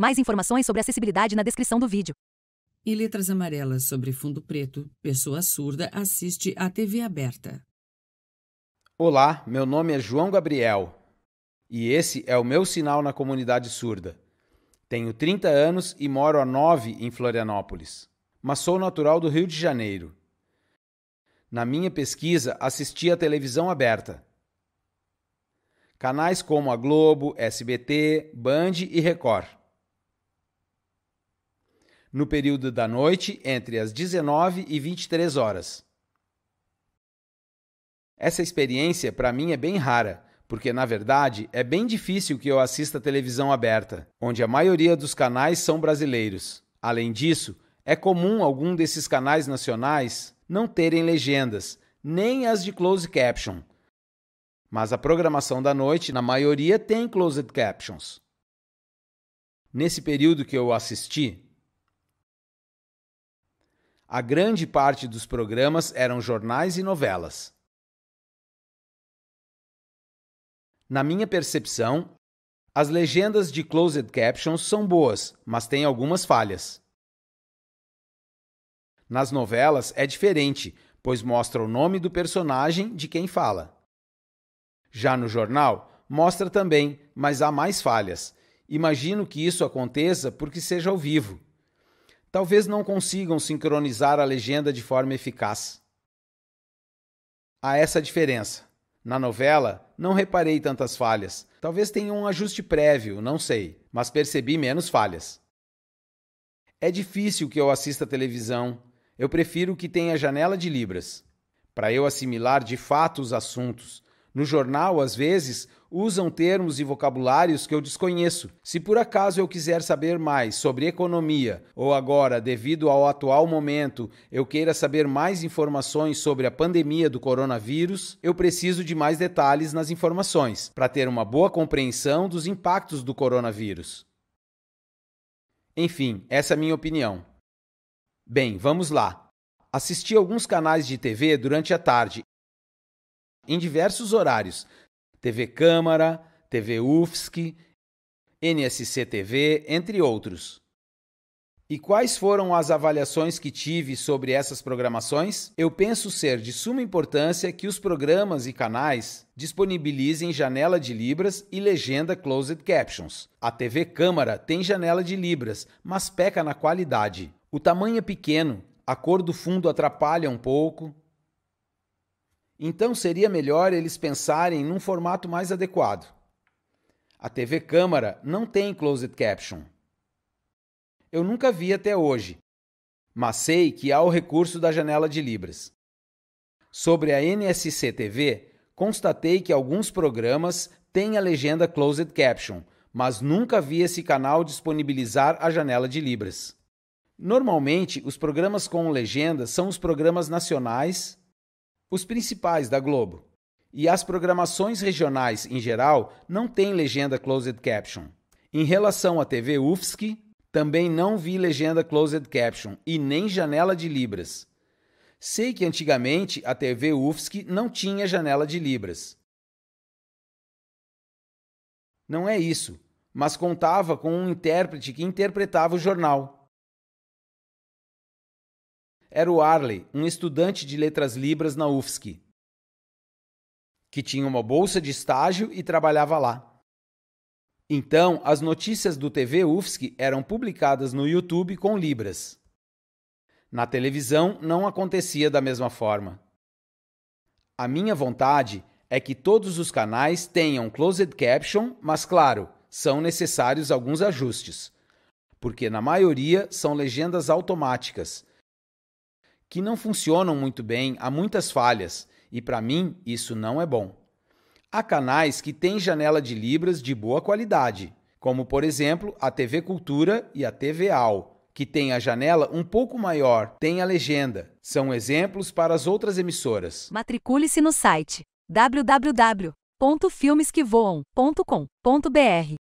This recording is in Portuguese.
Mais informações sobre acessibilidade na descrição do vídeo. E letras amarelas sobre fundo preto. Pessoa surda assiste à TV aberta. Olá, meu nome é João Gabriel e esse é o meu sinal na comunidade surda. Tenho 30 anos e moro há 9 em Florianópolis, mas sou natural do Rio de Janeiro. Na minha pesquisa, assisti à televisão aberta. Canais como a Globo, SBT, Band e Record no período da noite entre as 19 e 23 horas. Essa experiência para mim é bem rara, porque na verdade é bem difícil que eu assista televisão aberta, onde a maioria dos canais são brasileiros. Além disso, é comum algum desses canais nacionais não terem legendas, nem as de closed caption. Mas a programação da noite, na maioria, tem closed captions. Nesse período que eu assisti, a grande parte dos programas eram jornais e novelas. Na minha percepção, as legendas de closed captions são boas, mas têm algumas falhas. Nas novelas é diferente, pois mostra o nome do personagem de quem fala. Já no jornal, mostra também, mas há mais falhas. Imagino que isso aconteça porque seja ao vivo talvez não consigam sincronizar a legenda de forma eficaz. Há essa diferença. Na novela, não reparei tantas falhas. Talvez tenha um ajuste prévio, não sei, mas percebi menos falhas. É difícil que eu assista televisão. Eu prefiro que tenha janela de libras, para eu assimilar de fato os assuntos, no jornal, às vezes, usam termos e vocabulários que eu desconheço. Se por acaso eu quiser saber mais sobre economia, ou agora, devido ao atual momento, eu queira saber mais informações sobre a pandemia do coronavírus, eu preciso de mais detalhes nas informações, para ter uma boa compreensão dos impactos do coronavírus. Enfim, essa é a minha opinião. Bem, vamos lá. Assisti alguns canais de TV durante a tarde em diversos horários: TV Câmara, TV UFSC, NSC TV, entre outros. E quais foram as avaliações que tive sobre essas programações? Eu penso ser de suma importância que os programas e canais disponibilizem janela de libras e legenda closed captions. A TV Câmara tem janela de libras, mas peca na qualidade. O tamanho é pequeno, a cor do fundo atrapalha um pouco, então seria melhor eles pensarem num formato mais adequado. A TV Câmara não tem closed caption. Eu nunca vi até hoje, mas sei que há o recurso da janela de Libras. Sobre a NSC TV, constatei que alguns programas têm a legenda closed caption, mas nunca vi esse canal disponibilizar a janela de Libras. Normalmente, os programas com legenda são os programas nacionais os principais da Globo. E as programações regionais, em geral, não têm legenda closed caption. Em relação à TV UFSC, também não vi legenda closed caption e nem janela de libras. Sei que antigamente a TV UFSC não tinha janela de libras. Não é isso, mas contava com um intérprete que interpretava o jornal era o Arley, um estudante de letras libras na UFSC, que tinha uma bolsa de estágio e trabalhava lá. Então, as notícias do TV UFSC eram publicadas no YouTube com libras. Na televisão não acontecia da mesma forma. A minha vontade é que todos os canais tenham closed caption, mas claro, são necessários alguns ajustes, porque na maioria são legendas automáticas que não funcionam muito bem, há muitas falhas, e para mim isso não é bom. Há canais que têm janela de libras de boa qualidade, como por exemplo a TV Cultura e a TV Al, que tem a janela um pouco maior, tem a legenda. São exemplos para as outras emissoras. Matricule-se no site www.filmesquevoam.com.br